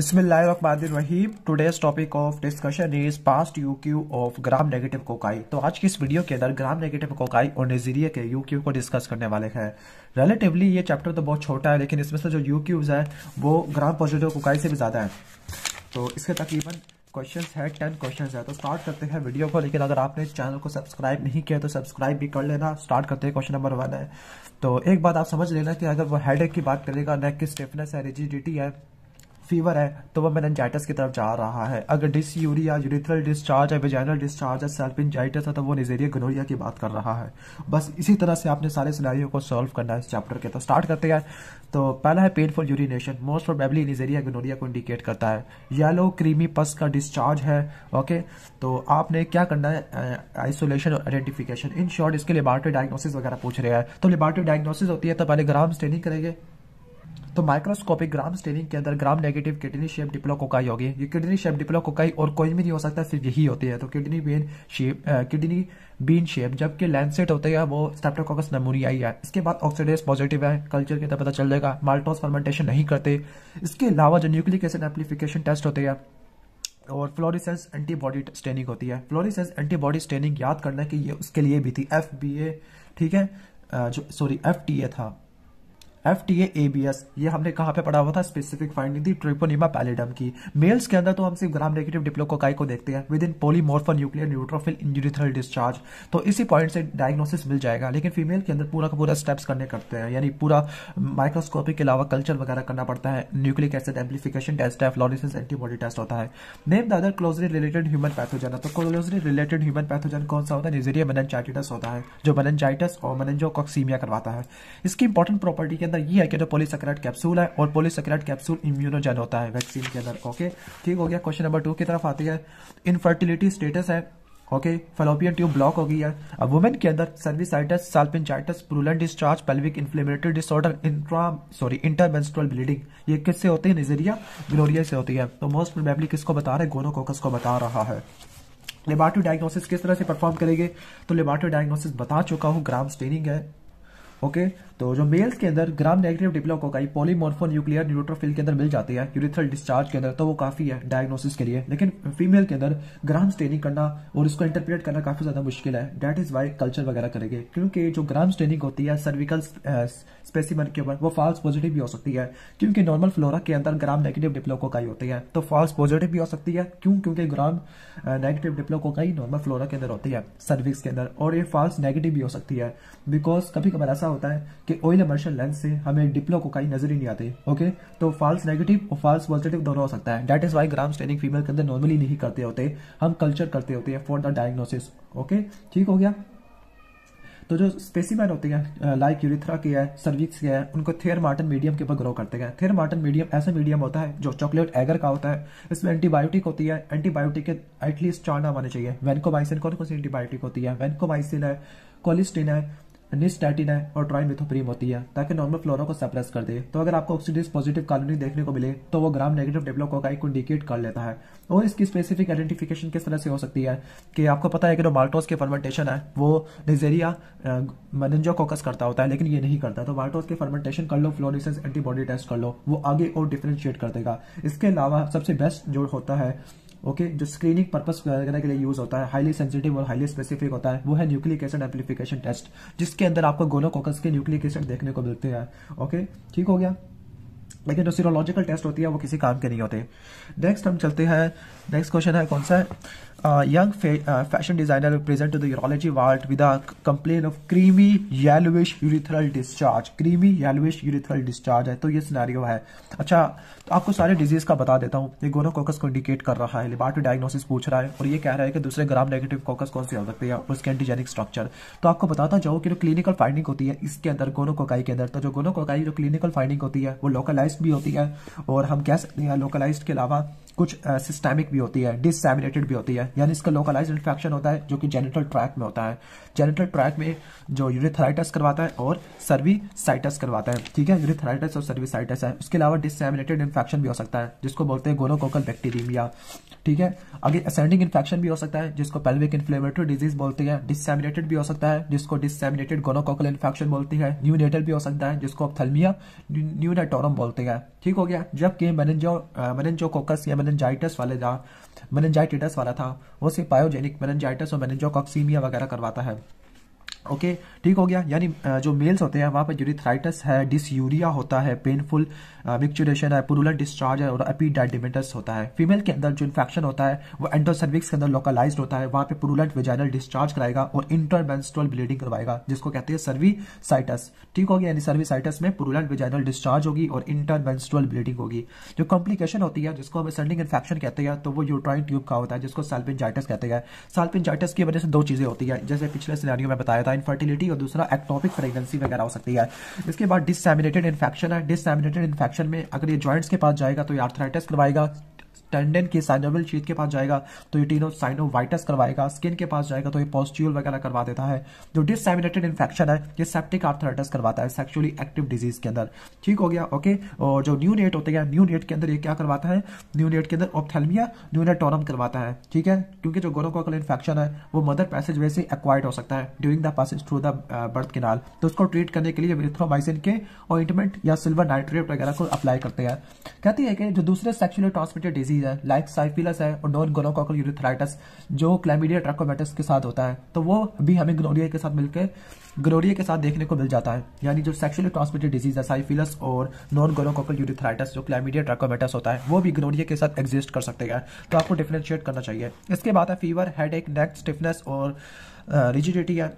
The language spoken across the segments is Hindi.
Rahim today's topic of discussion is past यूक्यू ऑफ ग्राम नेगेटिव कोकाई तो आज की इस वीडियो के अंदर ग्राम नेगेटिव कोकाई और नजीरिया के यूक्यू को डिस्कस करने वाले हैं रिलेटिवली ये चैप्टर तो बहुत छोटा है लेकिन इसमें से जो यूक्यूज है वो ग्राम पॉजिटिव कोकाई से भी ज़्यादा है तो इसके तकरीबन क्वेश्चन है टेन क्वेश्चन है तो स्टार्ट करते हैं वीडियो को लेकिन अगर आपने इस चैनल को सब्सक्राइब नहीं किया तो सब्सक्राइब भी कर लेना स्टार्ट करते हैं क्वेश्चन नंबर वन है तो एक बात आप समझ लेना कि अगर वो हेड की बात करेगा नेक की स्टिफनेस है रिजिडिटी है फीवर है तो वह मेनजाइटिस की तरफ जा रहा है अगर डिस यूरिया यूरिथ्रल डिस्चार्ज है वेजाइनल डिस्चार्ज है सेल्फ सेल्फिनजाइटिस है तो वो निजेरिया गनोरिया की बात कर रहा है बस इसी तरह से आपने सारे सिनारियों को सॉल्व करना है इस चैप्टर के तो स्टार्ट करते हैं तो पहला है painful urination most probably Neisseria gonorrhoea को इंडिकेट करता है येलो क्रीमी पस का डिस्चार्ज है ओके तो आपने क्या करना है आइसोलेशन और आइडेंटिफिकेशन इन शॉर्ट इसके लेबार्टरी डायग्नोसिस वगैरह पूछ रहे हैं तो लेबार्टरी डायग्नोसिस होती है तो पहले ग्राम स्टेनिंग करेंगे तो माइक्रोस्कोपिक ग्राम स्टेनिंग के अंदर gram negative kidney shape diplococci होगी ये किडनी शेप डिप्लोकोकाई और कोई भी नहीं हो सकता सिर्फ यही होती है तो kidney bean shape kidney bean shape जबकि लैंडसेट होते हैं वो स्टेप्टोकोकस आई है इसके बाद ऑक्सीडेस पॉजिटिव है कल्चर के अंदर पता चल जाएगा माल्टोस फर्मेंटेशन नहीं करते इसके अलावा जो न्यूक्लिक एसिड एप्लीफिकेशन टेस्ट होते हैं और फ्लोरिसेंस एंटीबॉडी स्टेनिंग होती है फ्लोरिसेंस एंटीबॉडी स्टेनिंग याद करना कि ये उसके लिए भी थी एफ ठीक है जो सॉरी एफ था F T A B S ये हमने कहा पे पढ़ा हुआ था स्पेसिफिक फाइंडिंग थी ट्रिपोनिमा पैलेडम की मेल्स के अंदर तो हम सिर्फ ग्राम नेगेटिव डिप्लोकोकाई को देखते हैं with in polymorphonuclear neutrophil in urethral discharge तो इसी पॉइंट से डायग्नोसिस मिल जाएगा लेकिन फीमेल के अंदर पूरा का पूरा स्टेप्स करने करते हैं यानी पूरा माइक्रोस्कोपिक के अलावा कल्चर वगैरह करना पड़ता है न्यूक्लिक एसिड एम्पलीफिकेशन टेस्ट है फ्लोरिस एंटीबॉडी टेस्ट होता है name the other closely related human pathogen तो क्लोजली रिलेटेड ह्यूमन पैथोजन कौन सा होता है निजेरिया मननचाइटिस होता है जो मननचाइटिस और मननजोकॉक्सीमिया करवाता है इसकी इंपॉर्टेंट प्रॉपर्टी के अंदर अंदर ये है कि जो तो पोलिसक्राइड कैप्सूल है और पोलिसक्राइड कैप्सूल इम्यूनोजन होता है वैक्सीन के अंदर ओके ठीक हो गया क्वेश्चन नंबर टू की तरफ आती है इनफर्टिलिटी स्टेटस है ओके फेलोपियन ट्यूब ब्लॉक हो गई है अब वुमेन के अंदर cervicitis salpingitis purulent discharge pelvic inflammatory disorder intra sorry intermenstrual bleeding ये किससे होती है निजेरिया ग्लोरिया से होती है तो मोस्ट प्रोबेबली किसको बता रहे गोनोकोकस को बता रहा है लेबार्टी डायग्नोसिस किस तरह से परफॉर्म करेंगे तो लेबार्टी डायग्नोसिस बता चुका हूँ ग्राम स्टेनिंग है ओके तो जो मेल्स के अंदर gram negative diplococci polymorphonuclear neutrophil के अंदर मिल जाती है यूरिथ्रल डिस्चार्ज के अंदर तो वो काफी है डायग्नोसिस के लिए लेकिन फीमेल के अंदर ग्राम स्टेनिंग करना और उसको इंटरप्रेट करना काफी ज्यादा मुश्किल है डेट इज वाई कल्चर वगैरह करेंगे क्योंकि जो ग्राम स्टेनिंग होती है सर्विकल स्पेसिमन uh, के ऊपर वो फॉल्स पॉजिटिव भी हो सकती है क्योंकि नॉर्मल फ्लोरा के अंदर ग्राम नेगेटिव डिप्लोकोकाई होती है तो फॉल्स पॉजिटिव भी हो सकती है क्यों क्योंकि gram negative diplococci normal flora के अंदर होती है सर्विक्स के अंदर और ये फॉल्स नेगेटिव भी हो सकती है बिकॉज कभी कभार ऐसा ऐसा होता है कि ऑयल इमर्शन लेंस से हमें डिप्लो को कहीं नजर ही नहीं आते ओके तो फॉल्स नेगेटिव और फॉल्स पॉजिटिव दोनों हो सकता है that is why gram staining female के अंदर नॉर्मली नहीं करते होते हम कल्चर करते होते हैं फॉर द डायग्नोसिस ओके ठीक हो गया तो जो स्पेसिमैन होते हैं लाइक यूरिथ्रा के है सर्विक्स के है उनको थेर मार्टन मीडियम के ऊपर ग्रो करते हैं थेर मार्टन मीडियम ऐसा मीडियम होता है जो चॉकलेट एगर का होता है इसमें एंटीबायोटिक होती है एंटीबायोटिक के एटलीस्ट चार नाम आने चाहिए वेनकोमाइसिन कौन कौन सी एंटीबायोटिक होती है वेनकोमाइसिन है कोलिस्टिन है निस्टैटिन और ट्राइमिथोप्रीम होती है ताकि नॉर्मल फ्लोरा को सप्रेस कर दे तो अगर आपको ऑक्सीडेज पॉजिटिव कॉलोनी देखने को मिले तो वो ग्राम नेगेटिव डेवलप को इंडिकेट कर लेता है और इसकी स्पेसिफिक आइडेंटिफिकेशन किस तरह से हो सकती है कि आपको पता है कि जो माल्टोस के फर्मेंटेशन है वो डिजेरिया मनंजो कोकस करता होता है लेकिन ये नहीं करता तो माल्टोस के फर्मेंटेशन कर लो फ्लोरिस एंटीबॉडी टेस्ट कर लो वो आगे और डिफ्रेंशिएट कर देगा इसके अलावा सबसे बेस्ट जो होता है ओके जो स्क्रीनिंग पर्पज करने के लिए यूज होता है हाईली सेंसिटिव और हाईली स्पेसिफिक होता है वो है न्यूक्लिक एसिड एम्पलीफिकेशन टेस्ट जिसके अंदर आपको गोनोकोकस के न्यूक्लिक एसिड देखने को मिलते हैं ओके ठीक हो गया लेकिन जो सीरोलॉजिकल टेस्ट होती है वो किसी काम के नहीं होते नेक्स्ट हम चलते हैं नेक्स्ट क्वेश्चन है कौन सा है a young fa uh, fashion designer present to the urology ward with a complaint of creamy yellowish urethral discharge creamy yellowish urethral discharge है तो ये सिनेरियो है अच्छा तो आपको सारे डिजीज का बता देता हूँ ये गोनोकोकस को इंडिकेट कर रहा है लिबार्टो डायग्नोसिस पूछ रहा है और ये कह रहा है कि दूसरे ग्राम नेगेटिव कोकस कौन सी हो सकती है उसके एंटीजेनिक स्ट्रक्चर तो आपको बताता जाऊँ कि जो क्लिनिकल फाइंडिंग होती है इसके अंदर गोनोकोकाई के अंदर तो जो गोनोकोकाई जो क्लिनिकल फाइंडिंग होती है वो लोकलाइज भी होती है और हम कह सकते हैं लोकलाइज के अलावा कुछ सिस्टेमिक uh, भी होती है डिससेमिनेटेड भी होती है यानी इसका लोकलाइज इन्फेक्शन होता है जो कि जेनिटल ट्रैक में होता है जेनिटल ट्रैक में जो यूरिथराइटस करवाता है और सर्विसाइटस करवाता है ठीक है यूरिथराइटस और सर्विसाइटस है उसके अलावा डिसमिनेटेड इन्फेक्शन भी हो सकता है जिसको बोलते हैं गोनोकोकल बैक्टीरिया ठीक है अगर असेंडिंग इन्फेक्शन भी हो सकता है जिसको पेल्विक इन्फ्लेमेटरी डिजीज बोलते हैं डिसमिनेटेड भी हो सकता है जिसको डिसमिनेटेड गोनोकोकल इन्फेक्शन बोलती है न्यूनेटल भी हो सकता है जिसको अपथलमिया न्यूनेटोरम बोलते हैं ठीक हो गया जबकि मेनजो मेनजोकोकस या मेनजाइटस वाले जहाँ मेनेंजाइटिटस वाला था वो सिर्फ पायोजेनिक मेनेंजाइटस और मेनजोकॉक्सीमिया वगैरह करवाता है ओके okay, ठीक हो गया यानी जो मेल्स होते हैं वहाँ पर यूरिथ्राइटस है डिसयूरिया होता है पेनफुल विक्चुरेशन है पुरुलर डिस्चार्ज है और अपीडाइडिमेटस होता है फीमेल के अंदर जो इन्फेक्शन होता है वो एंडोसर्विक्स के अंदर लोकलाइज होता है वहाँ पे पुरुलट वेजाइनल डिस्चार्ज कराएगा और इंटरमेंस्ट्रल ब्लीडिंग करवाएगा जिसको कहते हैं सर्विसाइटस ठीक हो गया यानी सर्विसाइटस में पुरुलट वेजाइनल डिस्चार्ज होगी और इंटरमेंस्ट्रल ब्लीडिंग होगी जो कॉम्प्लीकेशन होती है जिसको हमें सर्डिंग इन्फेक्शन कहते हैं तो वो यूट्राइन ट्यूब का होता है जिसको साल्पिनजाइटस कहते हैं साल्पिनजाइटस की वजह से दो चीज़ें होती है जैसे पिछले सिनारियों में बताया था इनफर्टिलिटी और दूसरा एक्टोपिक प्रेगनेंसी वगैरह हो सकती है इसके बाद डिसमिनेटेड इन्फेक्शन है डिसमिनेटेड इन्फेक्शन में अगर ये ज्वाइंट्स के पास जाएगा तो ये आर्थराइटिस करवाएगा टेंडन के साइनोवल शीत के पास जाएगा तो ये टीनोसाइनोवाइटस करवाएगा स्किन के पास जाएगा तो ये पॉस्ट्यूल वगैरह करवा देता है जो डिसमिनेटेड इन्फेक्शन है ये सेप्टिक आर्थराइटस करवाता है सेक्चुअली एक्टिव डिजीज के अंदर ठीक हो गया ओके और जो न्यू नेट होते हैं न्यू नेट के अंदर ये क्या करवाता है न्यू नेट के अंदर ऑप्थेलमिया न्यूनेटोनम करवाता है ठीक है क्योंकि जो गोनोकोकल इन्फेक्शन है वो मदर पैसेज वे से एक्वाइड हो सकता है during the passage through the birth canal तो उसको ट्रीट करने के लिए इथ्रोमाइसिन के ऑइंटमेंट या सिल्वर नाइट्रेट वगैरह को अप्लाई करते हैं कहती है कि जो दूसरे सेक्चुअली ट्रांसमिटेड डिजीज डिजीज है लाइक साइफिलस है और नॉन गोनोकॉकल यूरिथराइटस जो क्लाइमीडिया ट्रकोमेटिस के साथ होता है तो वो भी हमें ग्लोरिया के साथ मिलकर ग्लोरिया के साथ देखने को मिल जाता है यानी जो सेक्शुअली ट्रांसमिटेड डिजीज है साइफिलस और नॉन गोनोकॉकल यूरिथराइटस जो क्लाइमीडिया ट्रकोमेटस होता है वो भी ग्लोरिया के साथ एग्जिस्ट कर सकते हैं तो आपको डिफ्रेंशिएट करना चाहिए इसके बाद है फीवर हेड नेक स्टिफनेस और रिजिडिटी है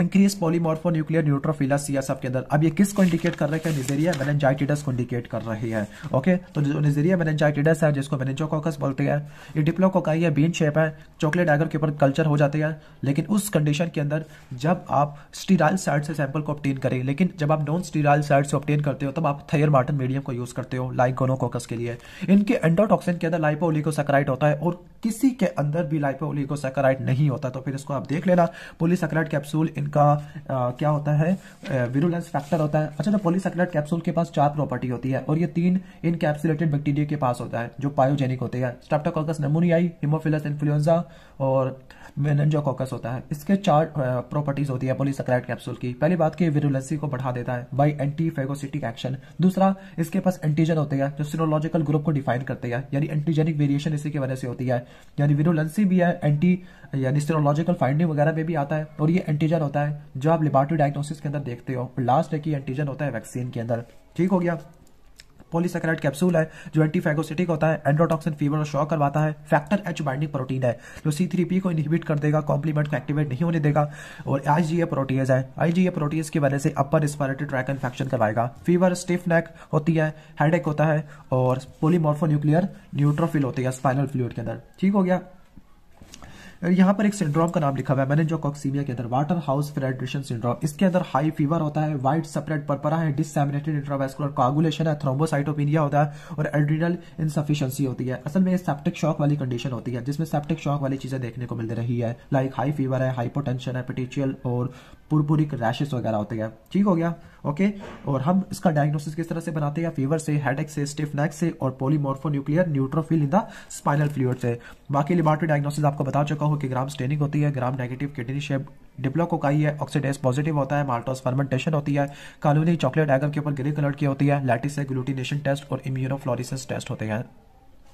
increase polymorphonuclear neutrophilia CSF के अंदर अब ये किस को इंडिकेट कर रहे हैं निजेरिया मेनेंजाइटिडस को इंडिकेट कर रही है ओके तो जो निजेरिया मेनेंजाइटिडस है जिसको मेनेजोकोकस बोलते हैं ये डिप्लोकोकाई है बीन शेप है चॉकलेट एगर के ऊपर कल्चर हो जाते हैं लेकिन उस कंडीशन के अंदर जब आप स्टीराइल साइड से सैंपल को ऑप्टेन करें लेकिन जब आप नॉन स्टीराइल साइड से ऑप्टेन करते हो तब आप थेयर मार्टन मीडियम को यूज करते हो लाइक गोनोकोकस के लिए इनके एंडोटॉक्सिन के अंदर लाइपोलिकोसैकेराइड होता है और किसी के अंदर भी लाइपोलिकोसैकेराइड नहीं होता तो फिर इसको आप देख लेना पोलिसैकेराइड कैप्सूल इन इनका आ, क्या होता है विरुलेंस फैक्टर होता है अच्छा तो पॉलीसेक्रेट कैप्सूल के पास चार प्रॉपर्टी होती है और ये तीन इन कैप्सुलेटेड बैक्टीरिया के पास होता है जो पायोजेनिक होते हैं स्टाप्टोकॉकस नमोनियाई हिमोफिलस इन्फ्लुएंजा और मेनजोकॉकस होता है इसके चार प्रॉपर्टीज होती है पॉलीसेक्राइड कैप्सूल की पहली बात की विरुलेंसी को बढ़ा देता है बाई एंटी फेगोसिटिक एक्शन दूसरा इसके पास एंटीजन होते हैं जो सिनोलॉजिकल ग्रुप को डिफाइन करते हैं यानी एंटीजेनिक वेरिएशन इसी की वजह से होती है यानी विरुलेंसी भी है एंटी यानी सिनोलॉजिकल फाइंडिंग वगैरह में भी आता है और ये एंटीजन होता है जो आप लेबोरेटरी डायग्नोसिस के अंदर देखते हो और लास्ट है कि एंटीजन होता है वैक्सीन के अंदर ठीक हो गया पोलिसक्राइड कैप्सूल है जो एंटीफेगोसिटिक होता है एंड्रोटॉक्सिन फीवर और शॉ करवाता है फैक्टर एच बाइंडिंग प्रोटीन है जो सी थ्री पी को इनहिबिट कर देगा कॉम्प्लीमेंट को एक्टिवेट नहीं होने देगा और आई जी ए प्रोटीज है आई जी ए प्रोटीज की वजह से अपर रिस्पायरेटरी ट्रैक इन्फेक्शन करवाएगा फीवर स्टिफ नेक होती है हेडेक होता है और पोलीमोर्फोन्यूक्लियर न्यूट्रोफिल होती है स्पाइनल फ्लूड के अंदर ठीक हो गया यहाँ पर एक सिंड्रोम का नाम लिखा हुआ है मैंने जो कॉक्सीमिया के अंदर वाटर हाउस फेडेट्रेशन सिंड्रोम इसके अंदर हाई फीवर होता है वाइट सपरेट परपरा है डिसमिनेटेड इंट्रावेस्कुलर कागुलेशन है थ्रोबोसाइटोपिनिया होता है और एड्रीनल इनसफिशियंसी होती है असल में सेप्टिक शॉक वाली कंडीशन होती है जिसमें सेप्टिक शॉक वाली चीजें देखने को मिल रही है लाइक हाई फीवर है हाइपोटेंशन है पिटिशियल और पुरपुरिक रैशेस वगैरह होते हैं ठीक हो गया ओके और हम इसका डायग्नोसिस किस तरह से बनाते हैं फीवर से हेड से स्टिफ नेक से और polymorphonuclear neutrophil in the spinal fluid से बाकी लिबार्टी डायग्नोसिस आपको बता चुका हूँ कि ग्राम स्टेनिंग होती है gram negative kidney shape diplococci है ऑक्सीडेस पॉजिटिव होता है माल्टोस फर्मेंटेशन होती है कानूनी चॉकलेट एगम के ऊपर ग्रे कलर की होती है लैटिस से ग्लूटिनेशन टेस्ट और इम्यूनोफ्लोरिस टेस्ट होते हैं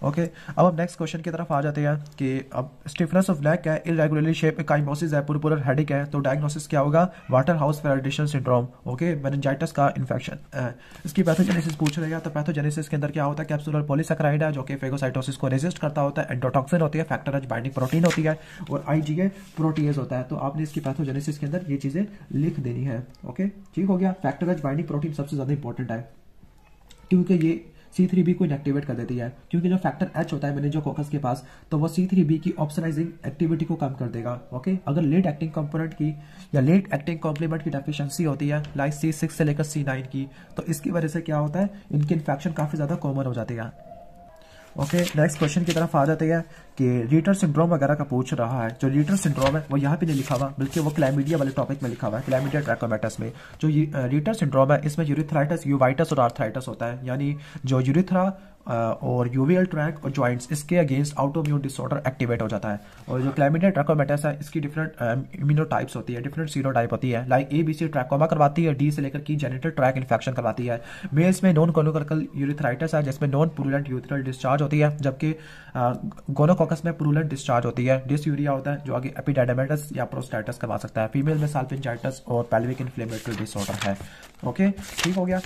ओके okay, अब हम नेक्स्ट क्वेश्चन की तरफ आ जाते हैं कि अब स्टिफनेस ऑफ नेक है इरेगुलरली शेप में काइमोसिस है पुरपुर हेडिक है तो डायग्नोसिस क्या होगा Waterhouse Friderichsen syndrome okay meningitis का इन्फेक्शन इसकी पैथोजेनेसिस पूछ रहे हैं तो पैथोजेनेसिस के अंदर क्या होता है कैप्सुलर पोलिसक्राइड है जो कि फेगोसाइटोसिस को रेजिस्ट करता होता है एंडोटॉक्सिन होती है फैक्टर एच बाइंडिंग प्रोटीन होती है और आई प्रोटीएज होता है तो आपने इसकी पैथोजेनेसिस के अंदर ये चीजें लिख देनी है ओके ठीक हो गया फैक्टर एच बाइंडिंग प्रोटीन सबसे ज्यादा इंपॉर्टेंट है क्योंकि ये सी थ्री बी को इनएक्टिवेट कर देती है क्योंकि जो फैक्टर एच होता है मैंने जो मेनेजोकोकस के पास तो वो सी थ्री बी की ऑप्शनाइजिंग एक्टिविटी को कम कर देगा ओके अगर लेट एक्टिंग कंपोनेंट की या लेट एक्टिंग कॉम्प्लीमेंट की डेफिशिएंसी होती है लाइक सी सिक्स से लेकर सी नाइन की तो इसकी वजह से क्या होता है इनकी इन्फेक्शन काफ़ी ज़्यादा कॉमन हो जाती है ओके नेक्स्ट क्वेश्चन की तरफ आ जाते हैं कि रीटर सिंड्रोम वगैरह का पूछ रहा है जो रीटर सिंड्रोम है वो यहाँ पे नहीं लिखा हुआ बल्कि वो क्लाइमीडिया वाले टॉपिक में लिखा हुआ है क्लाइमीडिया ट्रैकोमेटस में जो रीटर सिंड्रोम है इसमें यूरिथ्राइटिस यूवाइटस और आर्थराइटस होता है यानी जो यूरिथ्रा और यूवीएल ट्रैक और ज्वाइंट्स इसके अगेंस्ट आउटोम्यून डिसऑर्डर एक्टिवेट हो जाता है और जो क्लाइमिनेट ट्रैकोमेटस है इसकी डिफरेंट इम्यूनो टाइप्स होती है डिफरेंट सीरो टाइप होती है like A B C trachoma करवाती है डी से लेकर की जेनेटल ट्रैक इन्फेक्शन करवाती है मेल्स में नॉन गोनोकल यूरिथराइटिस है जिसमें नॉन पुरुलेंट यूथरल डिस्चार्ज होती है जबकि गोनोकोकस में पुरुलेंट डिस्चार्ज होती है डिस यूरिया होता है जो आगे एपिडेडामेटस या प्रोस्टाइटस करवा सकता है फीमेल में साल्पिनजाइटस और पेल्विक इन्फ्लेमेटरी डिसऑर्डर है ओके ठीक हो गया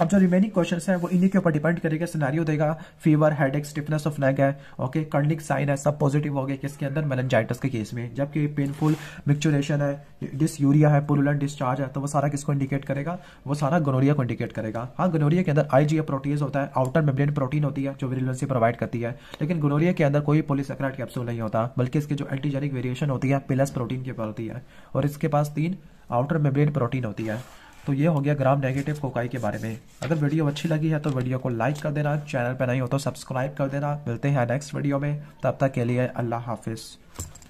अब जो रिमेनिंग क्वेश्चन है वो इन्हीं के ऊपर डिपेंड करेगा सिनारियो देगा fever headache stiffness of neck है ओके कर्निक साइन है सब पॉजिटिव हो गए किसके अंदर मेलनजाइटस के केस में जबकि पेनफुल मिक्चुरेशन है डिस यूरिया है पुरुलेंट डिस्चार्ज है तो वो सारा किसको इंडिकेट करेगा वो सारा गनोरिया को इंडिकेट करेगा हाँ गनोरिया के अंदर आई प्रोटीज होता है आउटर मेब्रेन प्रोटीन होती है जो विरिलेंसी प्रोवाइड करती है लेकिन गनोरिया के अंदर कोई पोलिसक्राइट कैप्सूल नहीं होता बल्कि इसकी जो एंटीजेनिक वेरिएशन होती है पिलस प्रोटीन के ऊपर होती है और इसके पास तीन आउटर मेब्रेन प्रोटीन होती है तो ये हो गया ग्राम नेगेटिव कोकाई के बारे में अगर वीडियो अच्छी लगी है तो वीडियो को लाइक कर देना चैनल पर नहीं हो तो सब्सक्राइब कर देना मिलते हैं नेक्स्ट वीडियो में तब तक के लिए अल्लाह हाफिज़